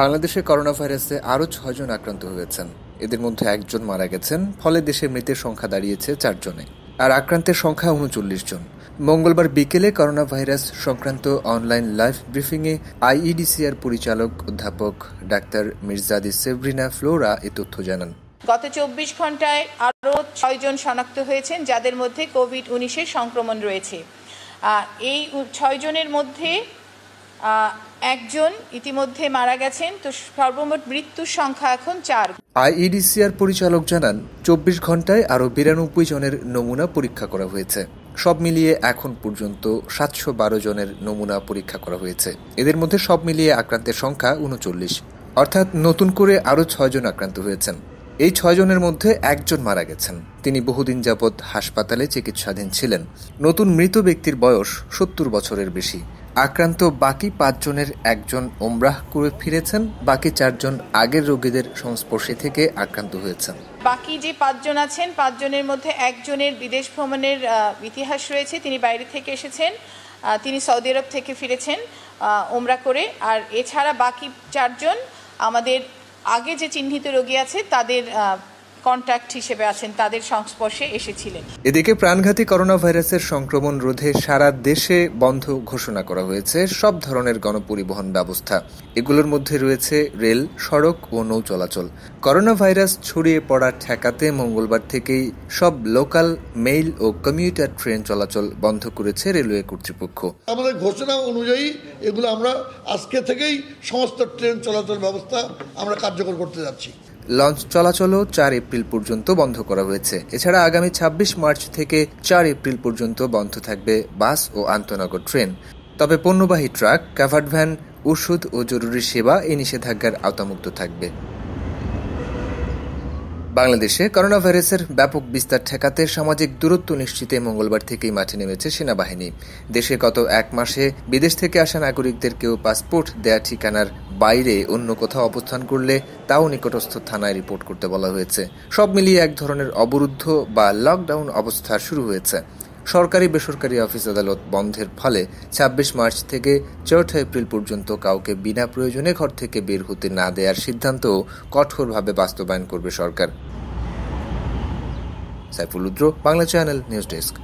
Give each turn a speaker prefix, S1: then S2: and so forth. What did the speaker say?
S1: বাংলাদেশে করোনা ভাইরাসে আরও ছয়জন আক্রান্ত হয়েছেন এদের মধ্যে একজন মারা গেছেন ফলে দেশে মৃতের সংখ্যা দাঁড়িয়েছে চারজনে আর আক্রান্তের সংখ্যা উনচল্লিশ জন মঙ্গলবার বিকেলে করোনা ভাইরাস সংক্রান্ত অনলাইন লাইভ ব্রিফিংয়ে আইইডিসিআর পরিচালক অধ্যাপক ডাক্তার মির্জাদি সেভরিনা ফ্লোরা এ তথ্য জানান
S2: গত চব্বিশ ঘন্টায় আরও ছয়জন শনাক্ত হয়েছেন যাদের মধ্যে কোভিড উনিশের সংক্রমণ রয়েছে এই ছয়জনের মধ্যে একজন ইতিমধ্যে মারা গেছেন তো সর্বমোট মৃত্যুর সংখ্যা এখন চার
S1: আইইডিসিআর পরিচালক জানান চব্বিশ ঘন্টায় আরও বিরানব্বই জনের নমুনা পরীক্ষা করা হয়েছে সব মিলিয়ে এখন পর্যন্ত সাতশো বারো জনের নমুনা পরীক্ষা করা হয়েছে এদের মধ্যে সব মিলিয়ে আক্রান্তের সংখ্যা উনচল্লিশ অর্থাৎ নতুন করে আরও ছয়জন আক্রান্ত হয়েছেন এই ছয়জনের মধ্যে একজন মারা গেছেন তিনি বহুদিন যাবৎ হাসপাতালে চিকিৎসাধীন ছিলেন নতুন মৃত ব্যক্তির বয়স সত্তর বছরের বেশি আক্রান্ত বাকি পাঁচজনের একজন ওমরাহ করে ফিরেছেন বাকি চারজন আগের রোগীদের সংস্পর্শে থেকে আক্রান্ত হয়েছেন
S2: বাকি যে পাঁচজন আছেন পাঁচজনের মধ্যে একজনের বিদেশ ভ্রমণের ইতিহাস রয়েছে তিনি বাইরে থেকে এসেছেন তিনি সৌদি আরব থেকে ফিরেছেন ওমরা করে আর এছাড়া বাকি চারজন আমাদের আগে যে চিহ্নিত রোগী আছে তাদের কন্ট্যাক্ট হিসেবে আছেন তাদের সংস্পর্শে এসেছিলেন
S1: এদিকে প্রাণঘাতী করোনা ভাইরাসের সংক্রমণ রোধে সারা দেশে বন্ধ ঘোষণা করা হয়েছে সব ধরনের গণপরিবহন ব্যবস্থা এগুলোর মধ্যে রয়েছে রেল সড়ক ও নৌ চলাচল করোনা ভাইরাস ছড়িয়ে পড়া ঠেকাতে মঙ্গলবার থেকেই সব লোকাল মেইল ও কমিউটার ট্রেন চলাচল বন্ধ করেছে রেলওয়ে কর্তৃপক্ষ আমাদের ঘোষণা অনুযায়ী এগুলো আমরা আজকে থেকেই সমস্ত ট্রেন চলাচল ব্যবস্থা আমরা কার্যকর করতে যাচ্ছি লঞ্চ চলাচলও চার এপ্রিল পর্যন্ত বন্ধ করা হয়েছে এছাড়া আগামী ২৬ মার্চ থেকে চার এপ্রিল পর্যন্ত বন্ধ থাকবে বাস ও আন্তনগর ট্রেন তবে পণ্যবাহী ট্রাক কাভার্ড ভ্যান ওষুধ ও জরুরি সেবা এই নিষেধাজ্ঞার আওতামুক্ত থাকবে বাংলাদেশে করোনা ভাইরাসের ব্যাপক বিস্তার ঠেকাতে সামাজিক দূরত্ব নিশ্চিতে মঙ্গলবার থেকেই মাঠে নেমেছে সেনাবাহিনী দেশে গত এক মাসে বিদেশ থেকে আসা নাগরিকদের কেউ পাসপোর্ট দেয়া ঠিকানার বাইরে অন্য কোথাও অবস্থান করলে তাও নিকটস্থ থানায় রিপোর্ট করতে বলা হয়েছে সব মিলিয়ে এক ধরনের অবরুদ্ধ বা লকডাউন অবস্থা শুরু হয়েছে সরকারি বেসরকারি অফিস আদালত বন্ধের ফলে ২৬ মার্চ থেকে চৌঠা এপ্রিল পর্যন্ত কাউকে বিনা প্রয়োজনে ঘর থেকে বের হতে না দেওয়ার সিদ্ধান্ত কঠোরভাবে বাস্তবায়ন করবে সরকার সাইফুল উদ্র বাংলা চ্যানেল নিউজ ডেস্ক